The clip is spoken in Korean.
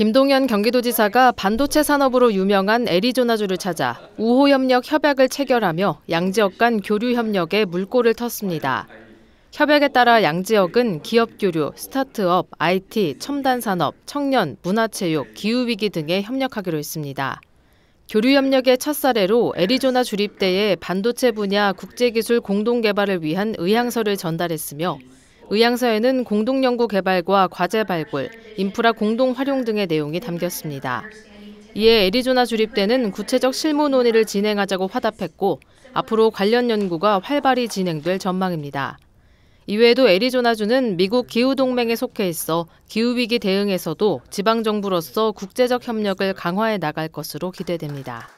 김동연 경기도지사가 반도체 산업으로 유명한 애리조나주를 찾아 우호협력 협약을 체결하며 양지역 간 교류 협력에 물꼬를 텄습니다. 협약에 따라 양지역은 기업 교류, 스타트업, IT, 첨단 산업, 청년, 문화체육, 기후위기 등에 협력하기로 했습니다. 교류협력의 첫 사례로 애리조나 주립대에 반도체 분야 국제기술 공동개발을 위한 의향서를 전달했으며 의향서에는 공동연구 개발과 과제 발굴, 인프라 공동 활용 등의 내용이 담겼습니다. 이에 애리조나 주립대는 구체적 실무 논의를 진행하자고 화답했고 앞으로 관련 연구가 활발히 진행될 전망입니다. 이외에도 애리조나주는 미국 기후동맹에 속해 있어 기후위기 대응에서도 지방정부로서 국제적 협력을 강화해 나갈 것으로 기대됩니다.